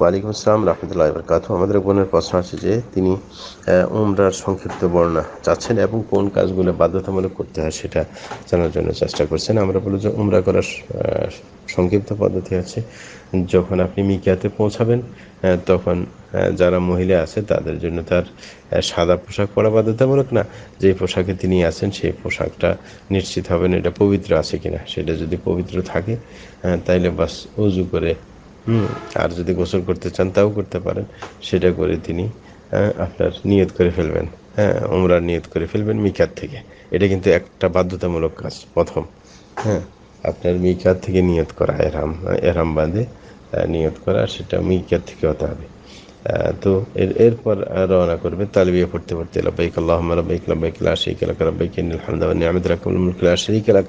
ওয়ালাইকুম আসসালাম রহমতুল্লাহ বরকাত আমাদের বোনের প্রশ্ন আছে যে তিনি উমরার সংক্ষিপ্ত বর্ণনা চাচ্ছেন এবং কোন কাজগুলো বাধ্যতামূলক করতে হয় সেটা জানার জন্য চেষ্টা করছেন আমরা বলি যে উমরা করার সংক্ষিপ্ত পদ্ধতি আছে যখন আপনি মিকিয়াতে পৌঁছাবেন তখন যারা মহিলা আছে তাদের জন্য তার সাদা পোশাক পরা বাধ্যতামূলক না যে পোশাকে তিনি আছেন সেই পোশাকটা নিশ্চিত হবেন এটা পবিত্র আছে কিনা সেটা যদি পবিত্র থাকে তাইলে বাস উজু করে হুম আর যদি গোসল করতে চান তাও করতে পারেন সেটা করে তিনি হ্যাঁ, আপনার নিয়ত করে ফেলবেন হ্যাঁ ওমরা নিয়ত করে ফেলবেন মিকাত থেকে এটা কিন্তু একটা বাধ্যতামূলক কাজ প্রথম হ্যাঁ আপনার মিকাত থেকে নিয়ত করা এরাম এরাম বাঁধে নিয়ত করা সেটা মিকাত থেকে হতে হবে তো এর এরপর রওনা করবে তালবিয়ে পড়তে পড়তে লাব্বাইক আল্লাহ রাব্বাইক লাব্বাইক লা শারীকা লাক রাব্বাইক ইন্নাল হামদা ওয়া নি'মাতা লাক ওয়াল মুলক লা শারীকা লাক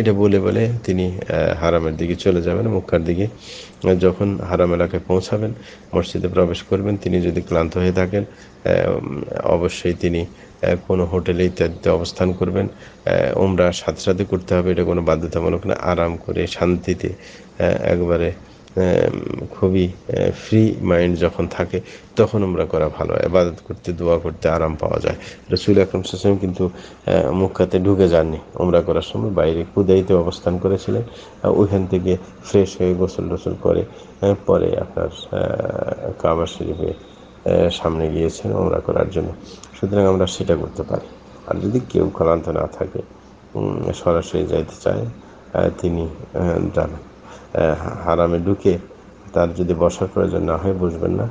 এটা বলে বলে তিনি হারামের দিকে চলে যাবেন মক্কার দিকে যখন হারাম এলাকায় পৌঁছাবেন মসজিদে প্রবেশ করবেন তিনি যদি ক্লান্ত হয়ে থাকেন অবশ্যই তিনি কোনো হোটেলে ইত্যাদিতে অবস্থান করবেন ওমরা সাথে সাথে করতে হবে এটা কোনো বাধ্যতামূলক না আরাম করে শান্তিতে একবারে খুবই ফ্রি মাইন্ড যখন থাকে তখন আমরা করা ভালো এবাদত করতে দোয়া করতে আরাম পাওয়া যায় রসুল আকরম সাসম কিন্তু মুখাতে ঢুকে যাননি ওমরা করার সময় বাইরে কুদাইতে অবস্থান করেছিলেন ওইখান থেকে ফ্রেশ হয়ে গোসল টোসল করে পরে আপনার কাবার শরীফে সামনে গিয়েছেন ওমরা করার জন্য সুতরাং আমরা সেটা করতে পারি আর যদি কেউ ক্লান্ত না থাকে সরাসরি যাইতে চায় তিনি জানেন হারামে ঢুকে তার যদি বসার প্রয়োজন না হয় বসবেন না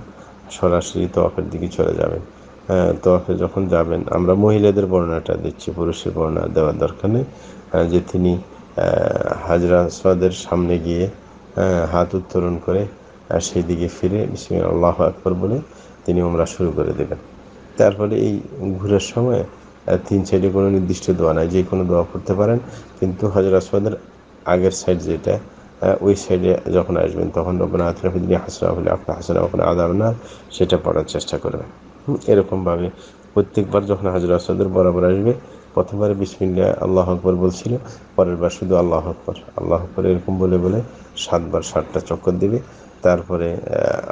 সরাসরি তফের দিকে চলে যাবেন তোয়াফে যখন যাবেন আমরা মহিলাদের বর্ণনাটা দিচ্ছি পুরুষের বর্ণনা দেওয়ার দরকার নেই যে তিনি হাজরা সাদের সামনে গিয়ে হাত উত্তোলন করে আর সেই দিকে ফিরে আল্লাহ আকবর বলে তিনি ওমরা শুরু করে দেবেন তারপরে এই ঘুরের সময় তিন সাইডে কোনো নির্দিষ্ট দোয়া নাই যে কোনো দোয়া পড়তে পারেন কিন্তু হাজরা সাদের আগের সাইড যেটা হ্যাঁ, ওই সাইডে যখন আসবেন তখন রবনা আতরাফিদিনী হাসনা হলে আপনা হাসনা ওখানে আদাব না সেটা পড়ার চেষ্টা করবেন এরকমভাবে প্রত্যেকবার যখন হাজর আসাদের বরাবর আসবে প্রথমবার বিসমিল্লা আল্লাহ আকবর বলছিল পরের বার শুধু আল্লাহ আকবর আল্লাহ আকবর এরকম বলে বলে সাতবার সাতটা চক্কর দেবে তারপরে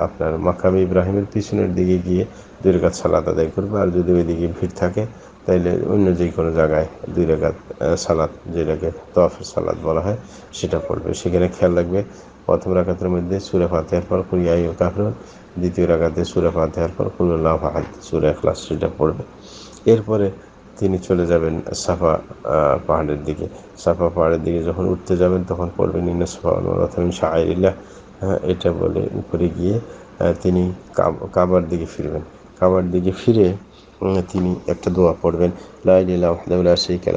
আপনার মাকামি ইব্রাহিমের পিছনের দিকে গিয়ে দুই রেখাত সালাত আদায় করবে আর যদি ওইদিকে ভিড় থাকে তাইলে অন্য যে কোনো জায়গায় দুই রেখাত সালাত যেটাকে তফের সালাদ বলা হয় সেটা পড়বে সেখানে খেয়াল রাখবে প্রথম রাখাতের মধ্যে সুরে ফাতেহার পর কুরিয়া কাফরুল দ্বিতীয় রাখাতে সুরে ফাতেহার পর কুল্লাহ ফাহাদ সুরে ক্লাস সেটা পড়বে এরপরে তিনি চলে যাবেন সাফা পাহাড়ের দিকে সাফা পাহাড়ের দিকে যখন উঠতে যাবেন তখন পড়বেন ইন্না সাফা রথমিন শাহ হ্যাঁ এটা বলে উপরে গিয়ে তিনি কাবার দিকে ফিরবেন কাবার দিকে ফিরে তিনি একটা দোয়া পড়বেন এটা পড়ার চেষ্টা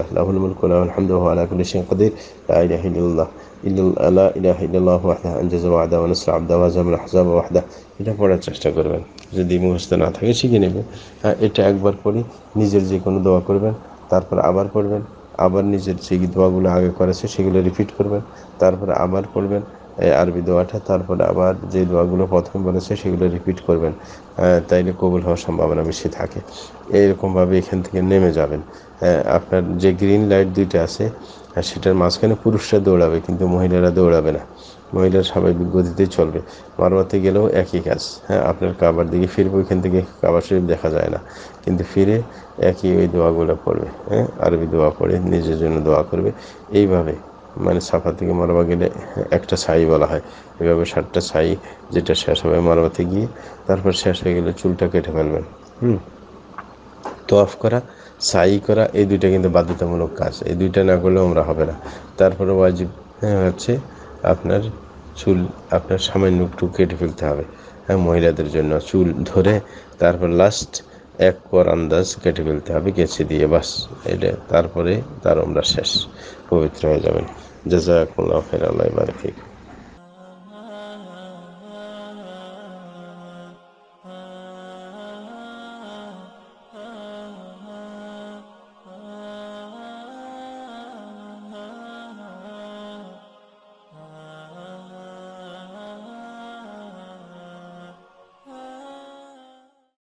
করবেন যদি মুখস্থ না থাকে শিখে নেবেন এটা একবার পড়ে নিজের যে কোনো দোয়া করবেন তারপর আবার পড়বেন আবার নিজের যে দোয়াগুলো আগে করেছে সেগুলো রিপিট করবেন তারপর আবার পড়বেন আরবি দোয়াটা তারপরে আবার যে দোয়াগুলো প্রথমে বলেছে সেগুলো রিপিট করবেন তাইলে কবুল হওয়ার সম্ভাবনা বেশি থাকে এরকমভাবে এখান থেকে নেমে যাবেন আপনার যে গ্রিন লাইট দুইটা আছে সেটার মাঝখানে পুরুষরা দৌড়াবে কিন্তু মহিলারা দৌড়াবে না মহিলার স্বাভাবিক গতিতে চলবে মারবাতে গেলেও একই কাজ হ্যাঁ আপনার কাবার দিকে ফিরবে ওইখান থেকে কাবার শরীফ দেখা যায় না কিন্তু ফিরে একই ওই দোয়াগুলো পড়বে হ্যাঁ আরবি দোয়া পড়ে নিজের জন্য দোয়া করবে এইভাবে মানে সাফা থেকে মারবা গেলে একটা ছাই বলা হয় এভাবে সাতটা ছাই যেটা শেষ হবে মারবাতে গিয়ে তারপর শেষ হয়ে গেলে চুলটা কেটে ফেলবেন হুম তোয়াফ করা সাই করা এই দুইটা কিন্তু বাধ্যতামূলক কাজ এই দুইটা না করলেও আমরা হবে না তারপরে ওয়াজিব হ্যাঁ, হচ্ছে আপনার চুল আপনার সামান্য একটু কেটে ফেলতে হবে হ্যাঁ মহিলাদের জন্য চুল ধরে তারপর লাস্ট এক কর আন্দাজ কেটে ফেলতে হবে কেচে দিয়ে বাস এটা তারপরে তার আমরা শেষ পবিত্র হয়ে যাবেন জাজাকুল্লাহ ফেরাল্লাহ বারফিক